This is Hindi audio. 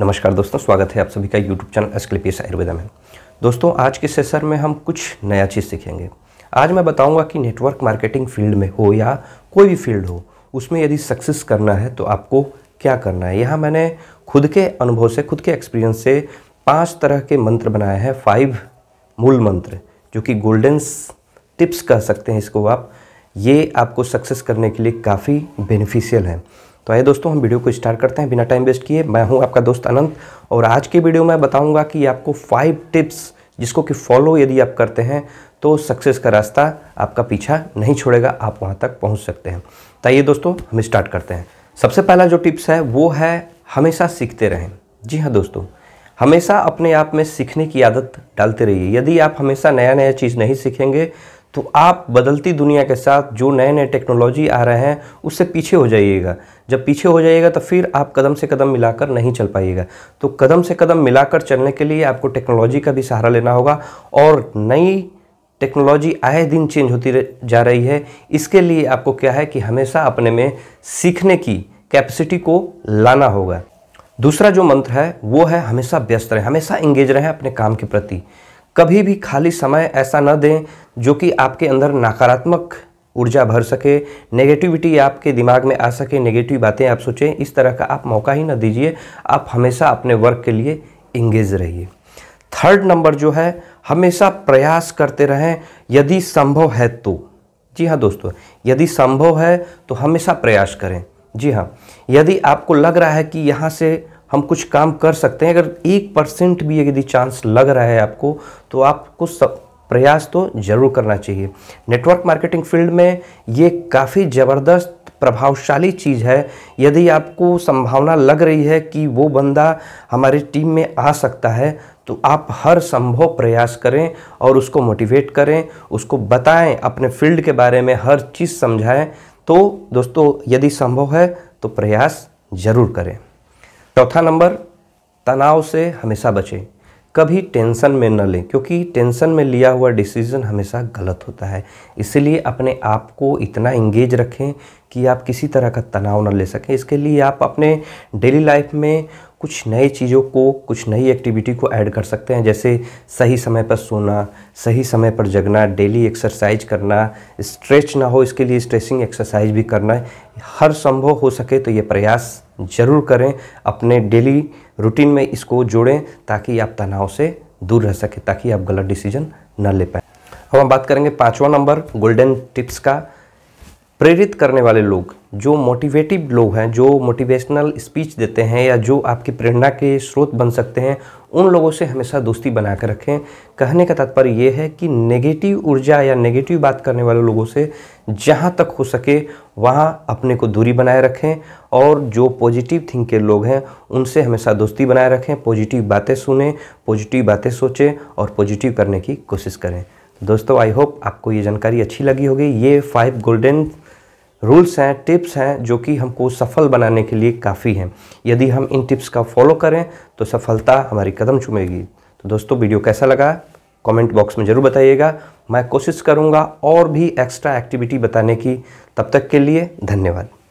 नमस्कार दोस्तों स्वागत है आप सभी का यूट्यूब चैनल एसक्लिपियस आयुर्वेदा में दोस्तों आज के सेशन में हम कुछ नया चीज़ सीखेंगे आज मैं बताऊंगा कि नेटवर्क मार्केटिंग फील्ड में हो या कोई भी फील्ड हो उसमें यदि सक्सेस करना है तो आपको क्या करना है यहाँ मैंने खुद के अनुभव से खुद के एक्सपीरियंस से पाँच तरह के मंत्र बनाए हैं फाइव मूल मंत्र जो कि गोल्डन टिप्स कह सकते हैं इसको आप ये आपको सक्सेस करने के लिए काफ़ी बेनिफिशियल हैं तो आइए दोस्तों हम वीडियो को स्टार्ट करते हैं बिना टाइम वेस्ट किए मैं हूं आपका दोस्त अनंत और आज की वीडियो में बताऊंगा कि आपको फाइव टिप्स जिसको कि फॉलो यदि आप करते हैं तो सक्सेस का रास्ता आपका पीछा नहीं छोड़ेगा आप वहाँ तक पहुँच सकते हैं तो आइए दोस्तों हम स्टार्ट करते हैं सबसे पहला जो टिप्स है वो है हमेशा सीखते रहें जी हाँ दोस्तों हमेशा अपने आप में सीखने की आदत डालते रहिए यदि आप हमेशा नया नया चीज़ नहीं सीखेंगे तो आप बदलती दुनिया के साथ जो नए नए टेक्नोलॉजी आ रहे हैं उससे पीछे हो जाइएगा जब पीछे हो जाइएगा तो फिर आप कदम से कदम मिलाकर नहीं चल पाइएगा तो कदम से कदम मिलाकर चलने के लिए आपको टेक्नोलॉजी का भी सहारा लेना होगा और नई टेक्नोलॉजी आए दिन चेंज होती जा रही है इसके लिए आपको क्या है कि हमेशा अपने में सीखने की कैपेसिटी को लाना होगा दूसरा जो मंत्र है वो है हमेशा व्यस्त रहें हमेशा इंगेज रहें अपने काम के प्रति कभी भी खाली समय ऐसा न दें जो कि आपके अंदर नकारात्मक ऊर्जा भर सके नेगेटिविटी आपके दिमाग में आ सके नेगेटिव बातें आप सोचें इस तरह का आप मौका ही ना दीजिए आप हमेशा अपने वर्क के लिए इंगेज रहिए थर्ड नंबर जो है हमेशा प्रयास करते रहें यदि संभव है तो जी हाँ दोस्तों यदि संभव है तो हमेशा प्रयास करें जी हाँ यदि आपको लग रहा है कि यहाँ से हम कुछ काम कर सकते हैं अगर एक परसेंट भी यदि चांस लग रहा है आपको तो आपको सब प्रयास तो ज़रूर करना चाहिए नेटवर्क मार्केटिंग फील्ड में ये काफ़ी ज़बरदस्त प्रभावशाली चीज़ है यदि आपको संभावना लग रही है कि वो बंदा हमारी टीम में आ सकता है तो आप हर संभव प्रयास करें और उसको मोटिवेट करें उसको बताएं अपने फील्ड के बारे में हर चीज़ समझाएं तो दोस्तों यदि संभव है तो प्रयास ज़रूर करें चौथा नंबर तनाव से हमेशा बचें कभी टेंशन में न लें क्योंकि टेंशन में लिया हुआ डिसीज़न हमेशा गलत होता है इसलिए अपने आप को इतना इंगेज रखें कि आप किसी तरह का तनाव न ले सकें इसके लिए आप अपने डेली लाइफ में कुछ नए चीज़ों को कुछ नई एक्टिविटी को ऐड कर सकते हैं जैसे सही समय पर सोना सही समय पर जगना डेली एक्सरसाइज करना स्ट्रेच ना हो इसके लिए स्ट्रेचिंग एक्सरसाइज भी करना हर संभव हो सके तो ये प्रयास ज़रूर करें अपने डेली रूटीन में इसको जोड़ें ताकि आप तनाव से दूर रह सकें ताकि आप गलत डिसीजन न ले पाए हम बात करेंगे पाँचवा नंबर गोल्डन टिप्स का प्रेरित करने वाले लोग जो मोटिवेटिव लोग हैं जो मोटिवेशनल स्पीच देते हैं या जो आपकी प्रेरणा के स्रोत बन सकते हैं उन लोगों से हमेशा दोस्ती बना कर रखें कहने का तात्पर्य ये है कि नेगेटिव ऊर्जा या नेगेटिव बात करने वाले लोगों से जहाँ तक हो सके वहाँ अपने को दूरी बनाए रखें और जो पॉजिटिव थिंक के लोग हैं उनसे हमेशा दोस्ती बनाए रखें पॉजिटिव बातें सुने पॉजिटिव बातें सोचें और पॉजिटिव करने की कोशिश करें दोस्तों आई होप आपको ये जानकारी अच्छी लगी होगी ये फाइव गोल्डन रूल्स हैं टिप्स हैं जो कि हमको सफल बनाने के लिए काफ़ी हैं यदि हम इन टिप्स का फॉलो करें तो सफलता हमारी कदम चुमेगी तो दोस्तों वीडियो कैसा लगा कमेंट बॉक्स में ज़रूर बताइएगा मैं कोशिश करूँगा और भी एक्स्ट्रा एक्टिविटी बताने की तब तक के लिए धन्यवाद